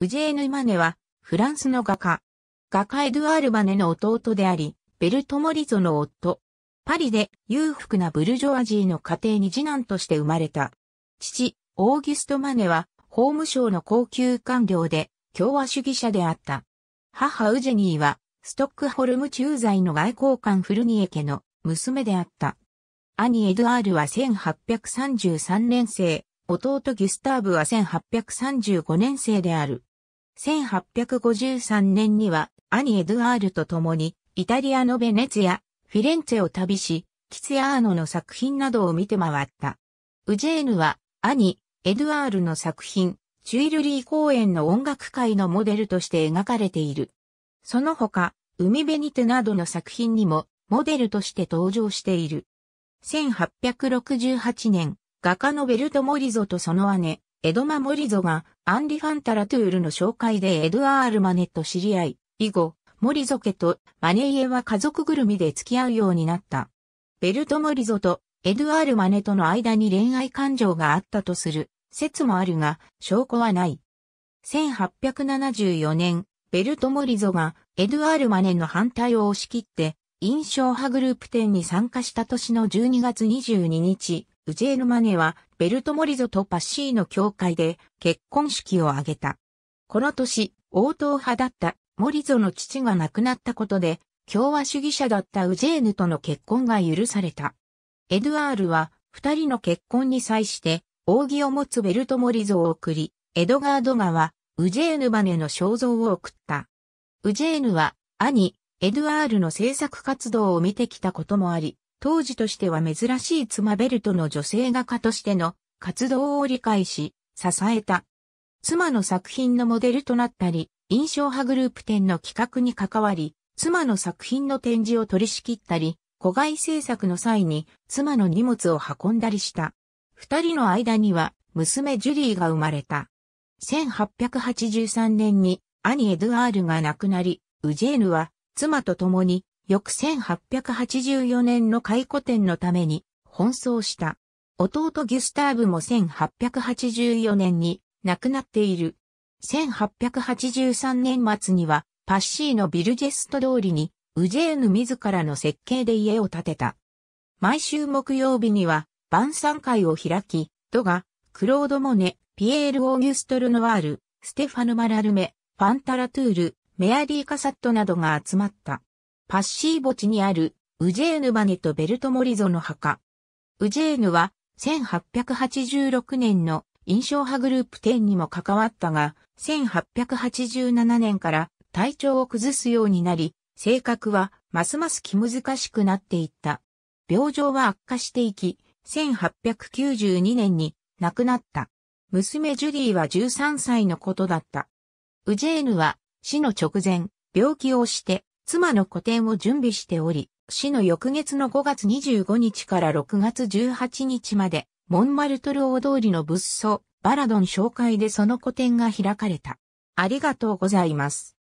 ウジェーヌ・マネは、フランスの画家。画家エドゥアール・マネの弟であり、ベルト・モリゾの夫。パリで裕福なブルジョアジーの家庭に次男として生まれた。父、オーギュスト・マネは、法務省の高級官僚で、共和主義者であった。母ウジェニーは、ストックホルム駐在の外交官フルニエ家の娘であった。兄エドゥアールは1833年生、弟ギュスターブは1835年生である。1853年には兄エドゥアールと共にイタリアのベネツやフィレンツェを旅し、キツヤーノの作品などを見て回った。ウジェーヌは兄エドゥアールの作品、チュイルリー公園の音楽会のモデルとして描かれている。その他、海辺にてなどの作品にもモデルとして登場している。1868年、画家のベルト・モリゾとその姉、エドマ・モリゾがアンリ・ファンタラトゥールの紹介でエドアール・マネと知り合い、以後、モリゾ家とマネイエは家族ぐるみで付き合うようになった。ベルト・モリゾとエドアール・マネとの間に恋愛感情があったとする説もあるが、証拠はない。1874年、ベルト・モリゾがエドアール・マネの反対を押し切って、印象派グループ展に参加した年の12月22日、ウジェーヌマネはベルトモリゾとパッシーの教会で結婚式を挙げた。この年、王党派だったモリゾの父が亡くなったことで、共和主義者だったウジェーヌとの結婚が許された。エドゥアールは二人の結婚に際して扇を持つベルトモリゾを送り、エドガードは、ウジェーヌバネの肖像を送った。ウジェーヌは兄、エドゥアールの制作活動を見てきたこともあり、当時としては珍しい妻ベルトの女性画家としての活動を理解し、支えた。妻の作品のモデルとなったり、印象派グループ展の企画に関わり、妻の作品の展示を取り仕切ったり、子外制作の際に妻の荷物を運んだりした。二人の間には娘ジュリーが生まれた。1883年に兄エドゥアールが亡くなり、ウジェーヌは妻と共に翌1884年の回顧展のために奔走した。弟ギュスターブも1884年に亡くなっている。1883年末にはパッシーのビルジェスト通りにウジェーヌ自らの設計で家を建てた。毎週木曜日には晩餐会を開き、ドガ、クロード・モネ、ピエール・オーギュストル・ノワール、ステファヌ・マラルメ、ファンタラトゥール、メアリー・カサットなどが集まった。パッシー墓地にあるウジェーヌ・バネとベルト・モリゾの墓。ウジェーヌは1886年の印象派グループ10にも関わったが、1887年から体調を崩すようになり、性格はますます気難しくなっていった。病状は悪化していき、1892年に亡くなった。娘ジュディは13歳のことだった。ウジェーヌは死の直前、病気をして妻の個展を準備しており、市の翌月の5月25日から6月18日まで、モンマルトル大通りの物騒、バラドン紹介でその個展が開かれた。ありがとうございます。